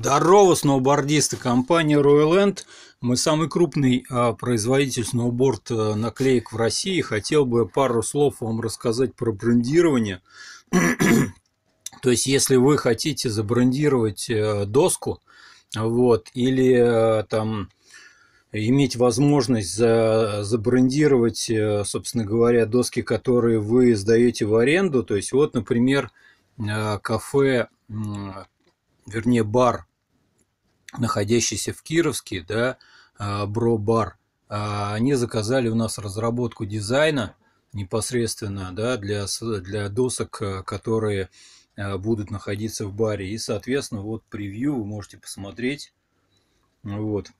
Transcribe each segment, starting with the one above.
Здорово, сноубордисты! Компания Royal End. Мы самый крупный а, производитель сноуборд а, наклеек в России. Хотел бы пару слов вам рассказать про брендирование. То есть, если вы хотите забрендировать э, доску, вот, или э, там иметь возможность за, забрендировать, э, собственно говоря, доски, которые вы сдаете в аренду. То есть, вот, например, кафе, вернее, бар находящийся в Кировске, да, а, Бро-бар. А, они заказали у нас разработку дизайна непосредственно да, для, для досок, а, которые будут находиться в баре. И, соответственно, вот превью вы можете посмотреть. Вот.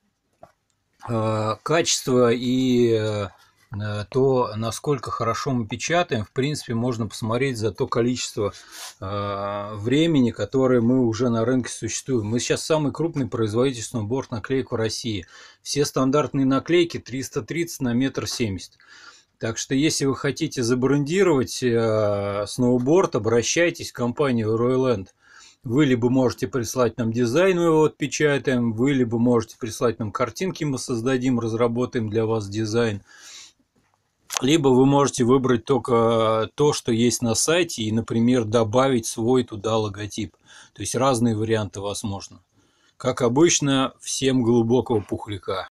Качество и Э, то насколько хорошо мы печатаем, в принципе, можно посмотреть за то количество э, времени, которое мы уже на рынке существуем. Мы сейчас самый крупный производитель сноуборд наклеек в России. Все стандартные наклейки 330 на метр семьдесят. Так что, если вы хотите забрендировать э, сноуборд, обращайтесь в компанию Royal Royland. Вы либо можете прислать нам дизайн, мы его отпечатаем, вы либо можете прислать нам картинки, мы создадим, разработаем для вас дизайн либо вы можете выбрать только э, то, что есть на сайте, и, например, добавить свой туда логотип. То есть разные варианты возможны. Как обычно, всем глубокого пухляка.